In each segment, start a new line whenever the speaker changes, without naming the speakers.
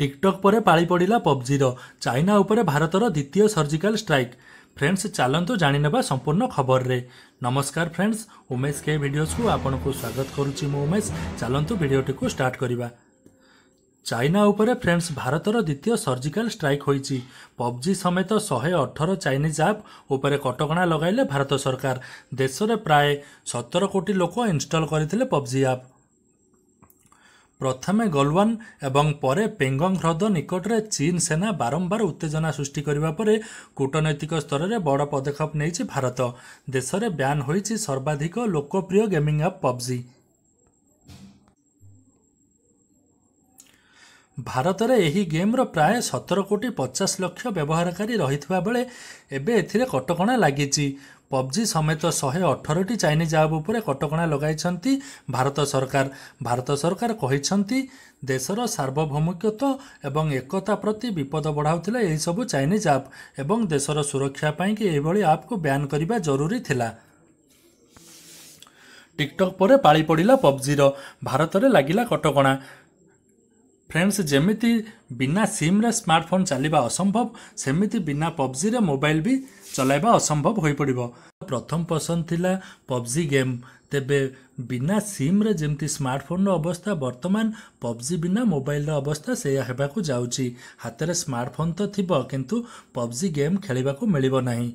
TikTok ପରେ ପାଳି ପଡ଼ିଲା ପବ୍ଜିର ଚାଇନା ଉପରେ ଭାରତର ଦ୍ୱିତୀୟ ସର୍ଜିକାଲ୍ ଷ୍ଟ୍ରାଇକ୍ ଫ୍ରେଣ୍ଡସ୍ ଚାଲନ୍ତୁ ଜାଣିନେବା ସମ୍ପୂର୍ଣ୍ଣ ଖବରରେ ନମସ୍କାର ଫ୍ରେଣ୍ଡସ୍ ଉମେଶ କେ ଭିଡ଼ିଓସ୍କୁ ଆପଣଙ୍କୁ ସ୍ୱାଗତ କରୁଛି ମୁଁ ଉମେଶ ଚାଲନ୍ତୁ ଭିଡ଼ିଓଟିକୁ ଷ୍ଟାର୍ଟ କରିବା ଚାଇନା ଉପରେ ଫ୍ରେଣ୍ଡସ୍ ଭାରତର ଦ୍ୱିତୀୟ ସର୍ଜିକାଲ୍ ଷ୍ଟ୍ରାଇକ୍ ହୋଇଛି ପବ୍ଜି ସମେତ ଶହେ ଅଠର ଚାଇନିଜ୍ ଆପ୍ ଉପରେ କଟକଣା ଲଗାଇଲେ ଭାରତ ସରକାର ଦେଶରେ ପ୍ରାୟ ସତର କୋଟି ଲୋକ ଇନଷ୍ଟଲ୍ କରିଥିଲେ ପବ୍ଜି ଆପ୍ ପ୍ରଥମେ ଗଲୱାନ୍ ଏବଂ ପରେ ପେଙ୍ଗଙ୍ଗ ହ୍ରଦ ନିକଟରେ ଚୀନ ସେନା ବାରମ୍ବାର ଉତ୍ତେଜନା ସୃଷ୍ଟି କରିବା ପରେ କୂଟନୈତିକ ସ୍ତରରେ ବଡ଼ ପଦକ୍ଷେପ ନେଇଛି ଭାରତ ଦେଶରେ ବ୍ୟାନ୍ ହୋଇଛି ସର୍ବାଧିକ ଲୋକପ୍ରିୟ ଗେମିଂ ଆପ୍ ପବ୍ଜି ଭାରତରେ ଏହି ଗେମ୍ର ପ୍ରାୟ ସତର କୋଟି ପଚାଶ ଲକ୍ଷ ବ୍ୟବହାରକାରୀ ରହିଥିବା ବେଳେ ଏବେ ଏଥିରେ କଟକଣା ଲାଗିଛି ପବ୍ଜି ସମେତ ଶହେ ଅଠରଟି ଚାଇନିଜ୍ ଆପ୍ ଉପରେ କଟକଣା ଲଗାଇଛନ୍ତି ଭାରତ ସରକାର ଭାରତ ସରକାର କହିଛନ୍ତି ଦେଶର ସାର୍ବଭୌମିକତ୍ୱ ଏବଂ ଏକତା ପ୍ରତି ବିପଦ ବଢ଼ାଉଥିଲା ଏହିସବୁ ଚାଇନିଜ୍ ଆପ୍ ଏବଂ ଦେଶର ସୁରକ୍ଷା ପାଇଁକି ଏହିଭଳି ଆପ୍କୁ ବ୍ୟାନ୍ କରିବା ଜରୁରୀ ଥିଲା ଟିକଟକ୍ ପରେ ପାଳି ପଡ଼ିଲା ପବ୍ଜିର ଭାରତରେ ଲାଗିଲା କଟକଣା ଫ୍ରେଣ୍ଡସ୍ ଯେମିତି ବିନା ସିମ୍ରେ ସ୍ମାର୍ଟଫୋନ୍ ଚାଲିବା ଅସମ୍ଭବ ସେମିତି ବିନା ପବ୍ଜିରେ ମୋବାଇଲ୍ ବି ଚଲାଇବା ଅସମ୍ଭବ ହୋଇପଡ଼ିବ ପ୍ରଥମ ପସନ୍ଦ ଥିଲା ପବ୍ଜି ଗେମ୍ ତେବେ ବିନା ସିମ୍ରେ ଯେମିତି ସ୍ମାର୍ଟଫୋନ୍ର ଅବସ୍ଥା ବର୍ତ୍ତମାନ ପବ୍ଜି ବିନା ମୋବାଇଲ୍ର ଅବସ୍ଥା ସେୟା ହେବାକୁ ଯାଉଛି ହାତରେ ସ୍ମାର୍ଟଫୋନ୍ ତ ଥିବ କିନ୍ତୁ ପବ୍ଜି ଗେମ୍ ଖେଳିବାକୁ ମିଳିବ ନାହିଁ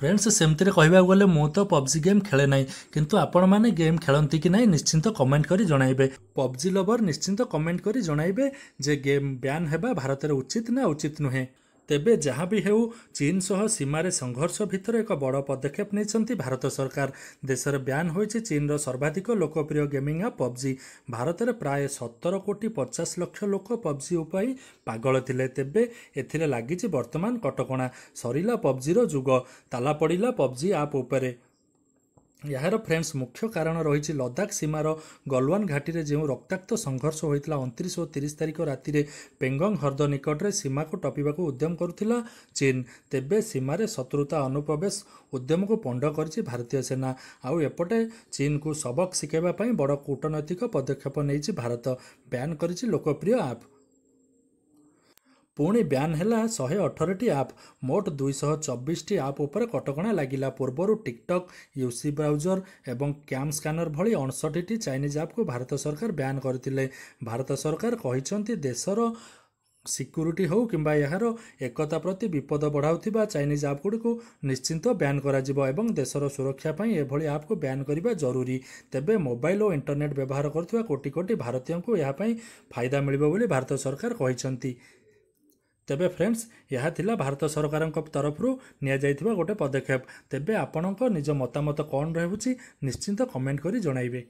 ଫ୍ରେଣ୍ଡସ୍ ସେମିତିରେ କହିବାକୁ ଗଲେ ମୁଁ ତ ପବ୍ଜି ଗେମ୍ ଖେଳେ ନାହିଁ କିନ୍ତୁ ଆପଣମାନେ ଗେମ୍ ଖେଳନ୍ତି କି ନାହିଁ ନିଶ୍ଚିନ୍ତ କମେଣ୍ଟ କରି ଜଣାଇବେ ପବ୍ଜି ଲଭର ନିଶ୍ଚିନ୍ତ କମେଣ୍ଟ କରି ଜଣାଇବେ ଯେ ଗେମ୍ ବ୍ୟାନ୍ ହେବା ଭାରତରେ ଉଚିତ ନା ଉଚିତ ନୁହେଁ ତେବେ ଯାହା ବି ହେଉ ଚୀନ ସହ ସୀମାରେ ସଂଘର୍ଷ ଭିତରେ ଏକ ବଡ଼ ପଦକ୍ଷେପ ନେଇଛନ୍ତି ଭାରତ ସରକାର ଦେଶରେ ବ୍ୟାନ୍ ହୋଇଛି ଚୀନର ସର୍ବାଧିକ ଲୋକପ୍ରିୟ ଗେମିଂ ଆପ୍ ପବ୍ଜି ଭାରତରେ ପ୍ରାୟ ସତର କୋଟି ପଚାଶ ଲକ୍ଷ ଲୋକ ପବ୍ଜି ଉପାୟ ପାଗଳ ଥିଲେ ତେବେ ଏଥିରେ ଲାଗିଛି ବର୍ତ୍ତମାନ କଟକଣା ସରିଲା ପବ୍ଜିର ଯୁଗ ତାଲା ପଡ଼ିଲା ପବ୍ଜି ଆପ୍ ଉପରେ ଏହାର ଫ୍ରେଣ୍ଡସ୍ ମୁଖ୍ୟ କାରଣ ରହିଛି ଲଦାଖ ସୀମାର ଗଲୱାନ ଘାଟିରେ ଯେଉଁ ରକ୍ତାକ୍ତ ସଂଘର୍ଷ ହୋଇଥିଲା ଅଣତିରିଶ ଓ ତିରିଶ ତାରିଖ ରାତିରେ ପେଙ୍ଗଙ୍ଗ ହ୍ରଦ ନିକଟରେ ସୀମାକୁ ଟପିବାକୁ ଉଦ୍ୟମ କରୁଥିଲା ଚୀନ୍ ତେବେ ସୀମାରେ ଶତ୍ରୁତା ଅନୁପ୍ରବେଶ ଉଦ୍ୟମକୁ ପଣ୍ଡ କରିଛି ଭାରତୀୟ ସେନା ଆଉ ଏପଟେ ଚୀନ୍କୁ ସବକ ଶିଖାଇବା ପାଇଁ ବଡ଼ କୂଟନୈତିକ ପଦକ୍ଷେପ ନେଇଛି ଭାରତ ବ୍ୟାନ୍ କରିଛି ଲୋକପ୍ରିୟ ଆପ୍ ପୁଣି ବ୍ୟାନ୍ ହେଲା ଶହେ ଅଠରଟି ଆପ୍ ମୋଟ ଦୁଇଶହ ଚବିଶଟି ଆପ୍ ଉପରେ କଟକଣା ଲାଗିଲା ପୂର୍ବରୁ ଟିକ୍ଟକ୍ ୟୁସି ବ୍ରାଉଜର୍ ଏବଂ କ୍ୟାମ୍ ସ୍କାନର ଭଳି ଅଣଷଠିଟି ଚାଇନିଜ୍ ଆପ୍କୁ ଭାରତ ସରକାର ବ୍ୟାନ୍ କରିଥିଲେ ଭାରତ ସରକାର କହିଛନ୍ତି ଦେଶର ସିକ୍ୟୁରିଟି ହେଉ କିମ୍ବା ଏହାର ଏକତା ପ୍ରତି ବିପଦ ବଢ଼ାଉଥିବା ଚାଇନିଜ୍ ଆପ୍ଗୁଡ଼ିକୁ ନିଶ୍ଚିନ୍ତ ବ୍ୟାନ୍ କରାଯିବ ଏବଂ ଦେଶର ସୁରକ୍ଷା ପାଇଁ ଏଭଳି ଆପ୍କୁ ବ୍ୟାନ୍ କରିବା ଜରୁରୀ ତେବେ ମୋବାଇଲ୍ ଓ ଇଣ୍ଟରନେଟ୍ ବ୍ୟବହାର କରୁଥିବା କୋଟି କୋଟି ଭାରତୀୟଙ୍କୁ ଏହା ପାଇଁ ଫାଇଦା ମିଳିବ ବୋଲି ଭାରତ ସରକାର କହିଛନ୍ତି ତେବେ ଫ୍ରେଣ୍ଡସ୍ ଏହା ଥିଲା ଭାରତ ସରକାରଙ୍କ ତରଫରୁ ନିଆଯାଇଥିବା ଗୋଟିଏ ପଦକ୍ଷେପ ତେବେ ଆପଣଙ୍କ ନିଜ ମତାମତ କ'ଣ ରହୁଛି ନିଶ୍ଚିନ୍ତ କମେଣ୍ଟ କରି ଜଣାଇବେ